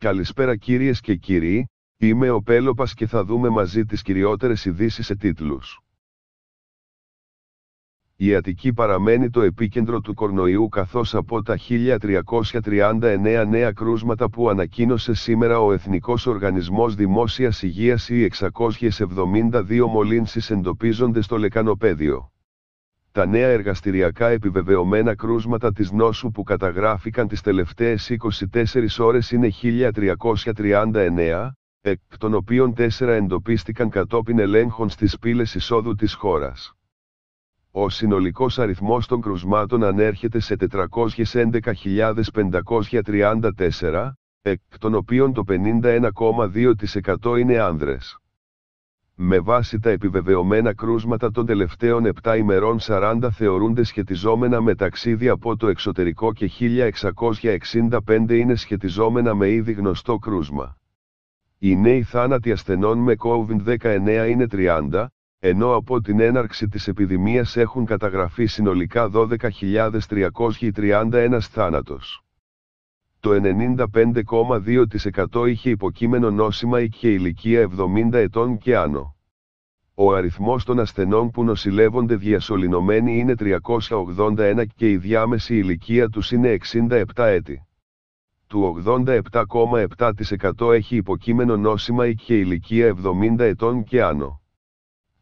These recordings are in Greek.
Καλησπέρα κυρίες και κύριοι, είμαι ο Πέλοπας και θα δούμε μαζί τις κυριότερες ειδήσεις σε τίτλους. Η Αττική παραμένει το επίκεντρο του κορνοϊού καθώς από τα 1339 νέα κρούσματα που ανακοίνωσε σήμερα ο Εθνικός Οργανισμός Δημόσιας υγείας ή 672 μολύνσεις εντοπίζονται στο λεκανοπέδιο τα νέα εργαστηριακά επιβεβαιωμένα κρούσματα της νόσου που καταγράφηκαν τις τελευταίες 24 ώρες είναι 1339, εκ των οποίων 4 εντοπίστηκαν κατόπιν ελέγχων στις πύλες εισόδου της χώρας. Ο συνολικός αριθμός των κρουσμάτων ανέρχεται σε 411.534, εκ των οποίων το 51,2% είναι άνδρες με βάση τα επιβεβαιωμένα κρούσματα των τελευταίων 7 ημερών 40 θεωρούνται σχετιζόμενα με ταξίδι από το εξωτερικό και 1665 είναι σχετιζόμενα με ήδη γνωστό κρούσμα. Οι νέοι θάνατοι ασθενών με COVID-19 είναι 30, ενώ από την έναρξη της επιδημίας έχουν καταγραφεί συνολικά 12.331 θάνατος το 95,2% είχε υποκείμενο νόσημα ή και ηλικία 70 ετών και άνω. Ο αριθμός των ασθενών που νοσηλεύονται διασωληνωμένοι είναι 381 και η διάμεση ηλικία τους είναι 67 έτη. Του 87,7% έχει υποκείμενο νόσημα ή και ηλικία 70 ετών και άνω.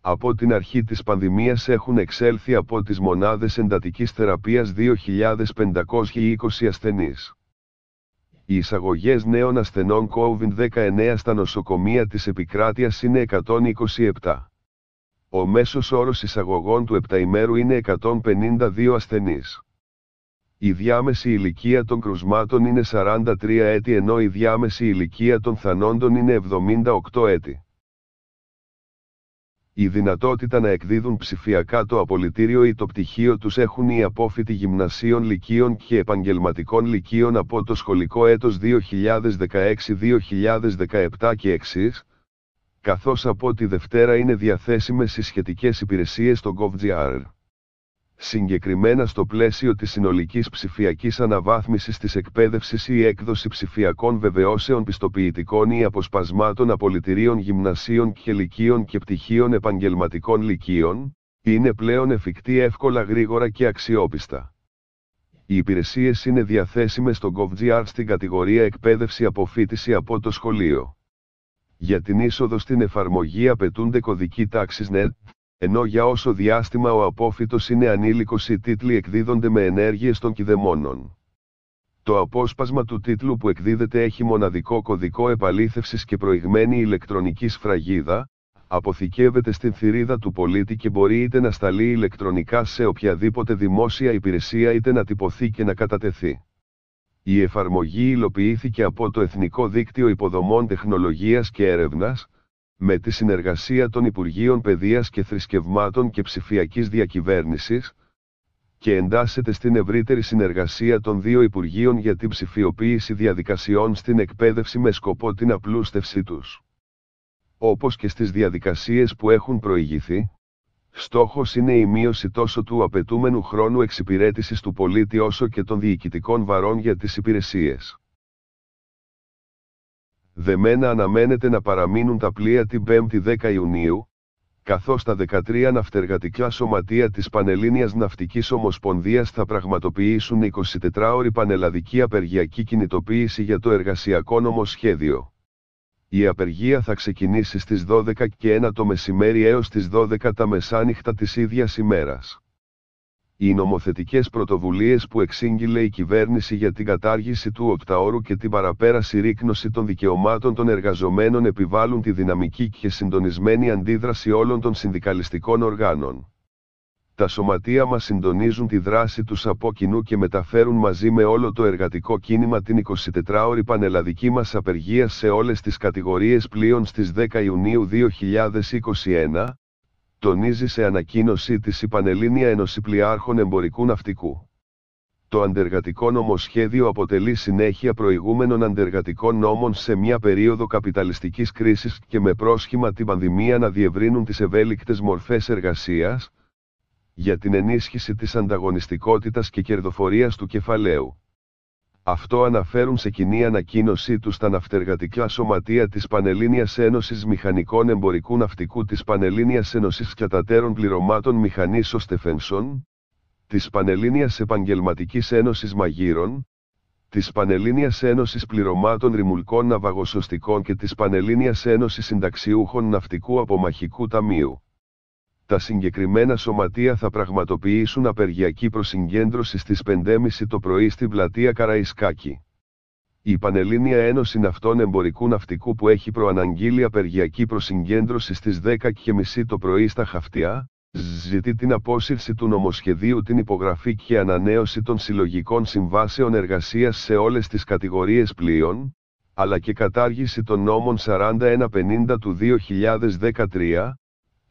Από την αρχή της πανδημίας έχουν εξέλθει από τις μονάδες εντατικής θεραπείας 2.520 ασθενείς οι εισαγωγές νεων νέων ασθενών COVID-19 στα νοσοκομεία της επικράτειας είναι 127. Ο μέσος όρος εισαγωγών του επταημέρου είναι 152 ασθενείς. Η διάμεση ηλικία των κρουσμάτων είναι 43 έτη ενώ η διάμεση ηλικία των θανόντων είναι 78 έτη η δυνατότητα να εκδίδουν ψηφιακά το απολυτήριο ή το πτυχίο τους έχουν οι απόφοιτοι γυμνασίων λυκείων και επαγγελματικών λυκείων από το σχολικό έτος 2016-2017 και εξής, καθώς από τη Δευτέρα είναι διαθέσιμες οι σχετικές υπηρεσίες στο GovGR συγκεκριμένα στο πλαίσιο της συνολικής ψηφιακής αναβάθμισης της εκπαίδευσης ή έκδοση ψηφιακών βεβαιώσεων πιστοποιητικών ή αποσπασμάτων απολυτηρίων γυμνασίων και λυκείων και πτυχίων επαγγελματικών λυκείων, είναι πλέον εφικτή εύκολα γρήγορα και αξιόπιστα. Οι υπηρεσίες είναι διαθέσιμες στο GovGR στην κατηγορία εκπαίδευση αποφύτηση από το σχολείο. Για την είσοδο στην εφαρμογή απαιτούνται κωδικοί NET, ενώ για όσο διάστημα ο απόφυτος είναι ανήλικος οι τίτλοι εκδίδονται με ενέργειες των κηδεμόνων. Το απόσπασμα του τίτλου που εκδίδεται έχει μοναδικό κωδικό επαλήθευσης και προηγμένη ηλεκτρονική σφραγίδα, αποθηκεύεται στην θηρίδα του πολίτη και μπορεί είτε να σταλεί ηλεκτρονικά σε οποιαδήποτε δημόσια υπηρεσία είτε να τυπωθεί και να κατατεθεί. Η εφαρμογή υλοποιήθηκε από το Εθνικό Δίκτυο Υποδομών Τεχνολογίας και Έρευνας, με τη συνεργασία των Υπουργείων Παιδείας και Θρησκευμάτων και Ψηφιακής Διακυβέρνησης, και εντάσσεται στην ευρύτερη συνεργασία των δύο Υπουργείων για την ψηφιοποίηση διαδικασιών στην εκπαίδευση με σκοπό την απλούστευσή τους. Όπως και στις διαδικασίες που έχουν προηγηθεί, στόχος είναι η μείωση τόσο του απαιτούμενου χρόνου εξυπηρέτησης του πολίτη όσο και των διοικητικών βαρών για τις υπηρεσίες δεμένα αναμένεται να παραμείνουν τα πλοία την 5η 10 Ιουνίου, καθώς τα 13 ναυτεργατικά σωματεία της Πανελλήνιας Ναυτικής Ομοσπονδίας θα πραγματοποιήσουν 24ωρη πανελλαδική απεργιακή κινητοποίηση για το εργασιακό νομοσχέδιο. Η απεργία θα ξεκινήσει στις 12 και 1 το μεσημέρι έως τις 12 τα μεσάνυχτα της ίδιας ημέρας οι νομοθετικές πρωτοβουλίες που εξήγηλε η κυβέρνηση για την κατάργηση του οκταώρου και την παραπέραση ρίκνωση των δικαιωμάτων των εργαζομένων επιβάλλουν τη δυναμική και συντονισμένη αντίδραση όλων των συνδικαλιστικών οργάνων. Τα σωματεία μας συντονίζουν τη δράση τους από κοινού και μεταφέρουν μαζί με όλο το εργατικό κίνημα την 24ωρη πανελλαδική μας απεργία σε όλες τις κατηγορίες πλοίων στις 10 Ιουνίου 2021 τονίζει σε ανακοίνωσή της η Πανελλήνια Ένωση Εμπορικού Ναυτικού. Το αντεργατικό νομοσχέδιο αποτελεί συνέχεια προηγούμενων αντεργατικών νόμων σε μια περίοδο καπιταλιστικής κρίσης και με πρόσχημα την πανδημία να διευρύνουν τις ευέλικτες μορφές εργασίας, για την ενίσχυση της ανταγωνιστικότητας και κερδοφορίας του κεφαλαίου. Αυτό αναφέρουν σε κοινή ανακοίνωσή τους στα ναυτεργατικά σωματεία της Πανελλήνιας Ένωσης Μηχανικών Εμπορικού Ναυτικού της Πανελλήνιας Ένωσης Κατατέρων Πληρωμάτων Μηχανής ο Στεφενσον, της Πανελλήνιας Επαγγελματικής Ένωσης Μαγείρων, της Πανελλήνιας Ένωσης Πληρωμάτων Ρημουλκών Ναυαγοσωστικών και της Πανελλήνιας Ένωσης Συνταξιούχων Ναυτικού Απομαχικού Ταμείου τα συγκεκριμένα σωματεία θα πραγματοποιήσουν απεργιακή προσυγκέντρωση στις 5.30 το πρωί στη πλατεία Καραϊσκάκη. Η Πανελλήνια Ένωση Ναυτών Εμπορικού Ναυτικού που έχει προαναγγείλει απεργιακή προσυγκέντρωση στις 10.30 το πρωί στα Χαυτιά, ζητεί την απόσυρση του νομοσχεδίου την υπογραφή και ανανέωση των συλλογικών συμβάσεων εργασίας σε όλες τις κατηγορίες πλοίων, αλλά και κατάργηση των νόμων 4150 του 2013,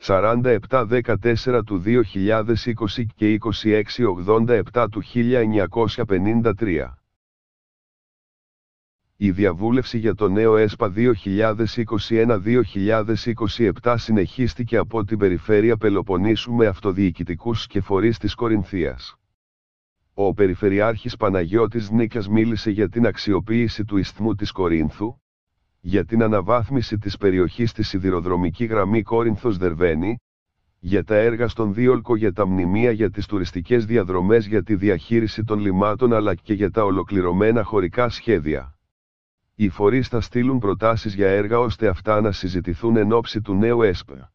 47-14 του 2020 και 26-87 του 1953. Η διαβούλευση για το νέο ΕΣΠΑ 2021-2027 συνεχίστηκε από την Περιφέρεια Πελοποννήσου με αυτοδιοικητικούς και φορείς της Κορινθίας. Ο Περιφερειάρχης Παναγιώτης Νίκας μίλησε για την αξιοποίηση του Ισθμού της Κορίνθου, για την αναβάθμιση της περιοχής στη σιδηροδρομική γραμμή Κόρινθος-Δερβαίνη, για τα έργα στον Δίολκο για τα μνημεία για τις τουριστικές διαδρομές για τη διαχείριση των λιμάτων αλλά και για τα ολοκληρωμένα χωρικά σχέδια. Οι φορείς θα στείλουν προτάσεις για έργα ώστε αυτά να συζητηθούν εν ώψη του νέου ΕΣΠΕ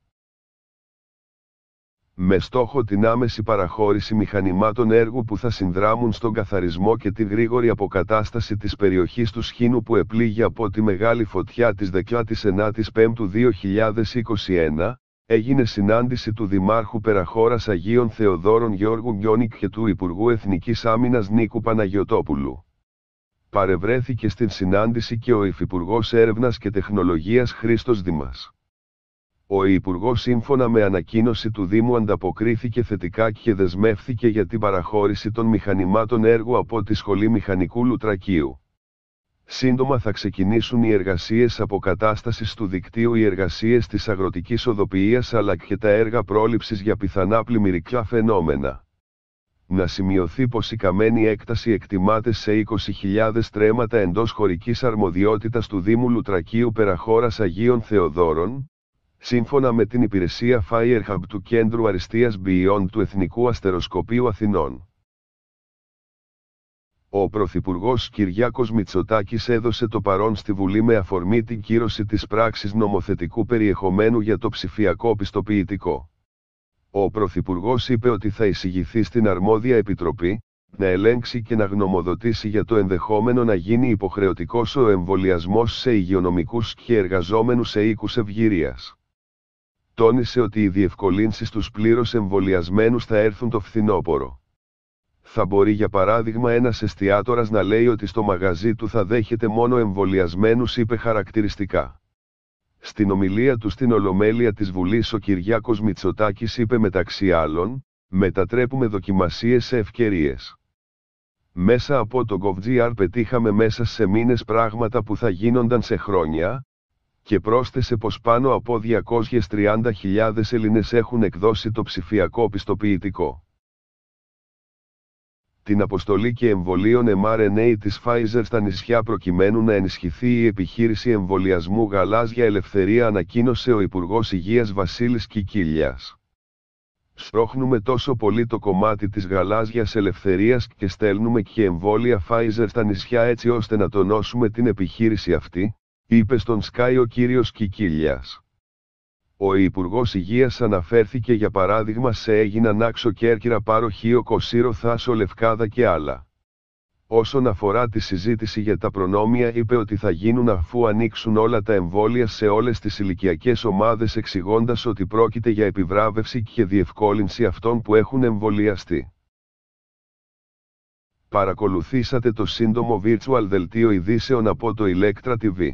με στόχο την άμεση παραχώρηση μηχανημάτων έργου που θα συνδράμουν στον καθαρισμό και τη γρήγορη αποκατάσταση της περιοχής του Σχήνου που επλήγει από τη μεγάλη φωτιά της 19ης 5ου 2021, έγινε συνάντηση του Δημάρχου Περαχώρας Αγίων Θεοδόρων Γιώργου Γκιόνικ και του Υπουργού Εθνικής Άμυνας Νίκου Παναγιωτόπουλου. Παρευρέθηκε στην συνάντηση και ο Υφυπουργός Έρευνας και Τεχνολογίας Χρήστος Δήμας. Ο Υπουργός σύμφωνα με ανακοίνωση του Δήμου ανταποκρίθηκε θετικά και δεσμεύθηκε για την παραχώρηση των μηχανημάτων έργου από τη Σχολή Μηχανικού Λουτρακίου. Σύντομα θα ξεκινήσουν οι εργασίες αποκατάστασης του δικτύου, οι εργασίες της αγροτικής οδοποιίας αλλά και τα έργα πρόληψης για πιθανά πλημμυρικά φαινόμενα. Να σημειωθεί πως η καμένη έκταση εκτιμάται σε 20.000 τρέματα εντός χωρικής αρμοδιότητας του Δήμου Λουτρακίου Περαχώρας Αγίων Θεοδόρων, σύμφωνα με την υπηρεσία Firehub του Κέντρου Αριστείας Beyond του Εθνικού Αστεροσκοπίου Αθηνών. Ο Πρωθυπουργός Κυριάκος Μητσοτάκης έδωσε το παρόν στη Βουλή με αφορμή την κύρωση της πράξης νομοθετικού περιεχομένου για το ψηφιακό πιστοποιητικό. Ο Πρωθυπουργός είπε ότι θα εισηγηθεί στην αρμόδια επιτροπή, να ελέγξει και να γνωμοδοτήσει για το ενδεχόμενο να γίνει υποχρεωτικός ο εμβολιασμός σε υγειονομικούς και εργαζόμενους σε οίκους ευγύρια τόνισε ότι οι διευκολύνσεις στους πλήρως εμβολιασμένους θα έρθουν το φθινόπωρο. Θα μπορεί για παράδειγμα ένας εστιατόρας να λέει ότι στο μαγαζί του θα δέχεται μόνο εμβολιασμένους είπε χαρακτηριστικά. Στην ομιλία του στην Ολομέλεια της Βουλής ο Κυριάκος Μητσοτάκης είπε μεταξύ άλλων, μετατρέπουμε δοκιμασίες σε ευκαιρίες. Μέσα από το GovGR πετύχαμε μέσα σε μήνες πράγματα που θα γίνονταν σε χρόνια, και πρόσθεσε πως πάνω από 230.000 Έλληνες έχουν εκδώσει το ψηφιακό πιστοποιητικό. Την αποστολή και εμβολίων mRNA της Pfizer στα νησιά προκειμένου να ενισχυθεί η επιχείρηση εμβολιασμού γαλάζια ελευθερία ανακοίνωσε ο Υπουργός Υγείας Βασίλης Κικίλιας. Στρώχνουμε τόσο πολύ το κομμάτι της γαλάζιας ελευθερίας και στέλνουμε και εμβόλια Pfizer στα νησιά έτσι ώστε να τονώσουμε την επιχείρηση αυτή, είπε στον Σκάι ο κύριος Κικίλιας. Ο Υπουργός Υγείας αναφέρθηκε για παράδειγμα σε έγιναν άξο Κέρκυρα Πάροχιο Κοσίρο Θάσο Λευκάδα και άλλα. Όσον αφορά τη συζήτηση για τα προνόμια είπε ότι θα γίνουν αφού ανοίξουν όλα τα εμβόλια σε όλες τις ηλικιακές ομάδες εξηγώντας ότι πρόκειται για επιβράβευση και διευκόλυνση αυτών που έχουν εμβολιαστεί. Παρακολουθήσατε το σύντομο virtual δελτίο ειδήσεων από το Electra TV.